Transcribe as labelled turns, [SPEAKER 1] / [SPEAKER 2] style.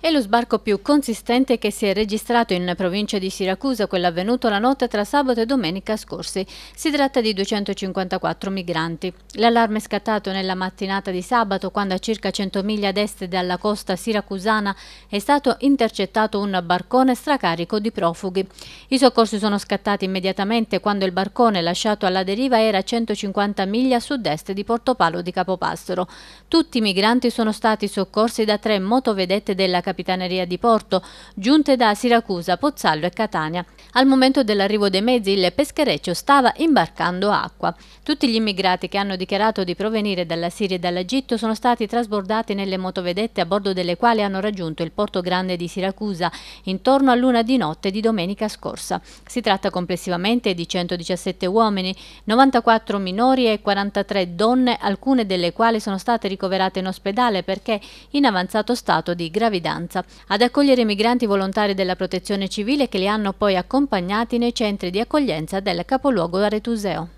[SPEAKER 1] È lo sbarco più consistente che si è registrato in provincia di Siracusa, quello avvenuto la notte tra sabato e domenica scorsi. Si tratta di 254 migranti. L'allarme è scattato nella mattinata di sabato, quando a circa 100 miglia ad est dalla costa siracusana è stato intercettato un barcone stracarico di profughi. I soccorsi sono scattati immediatamente quando il barcone lasciato alla deriva era a 150 miglia a sud-est di Portopalo di Capopastro. Tutti i migranti sono stati soccorsi da tre motovedette della Capitaneria di Porto, giunte da Siracusa, Pozzallo e Catania. Al momento dell'arrivo dei mezzi il peschereccio stava imbarcando acqua. Tutti gli immigrati che hanno dichiarato di provenire dalla Siria e dall'Egitto sono stati trasbordati nelle motovedette a bordo delle quali hanno raggiunto il porto grande di Siracusa intorno a luna di notte di domenica scorsa. Si tratta complessivamente di 117 uomini, 94 minori e 43 donne, alcune delle quali sono state ricoverate in ospedale perché in avanzato stato di gravidanza. Brianza, ad accogliere i migranti volontari della protezione civile che li hanno poi accompagnati nei centri di accoglienza del capoluogo aretuseo.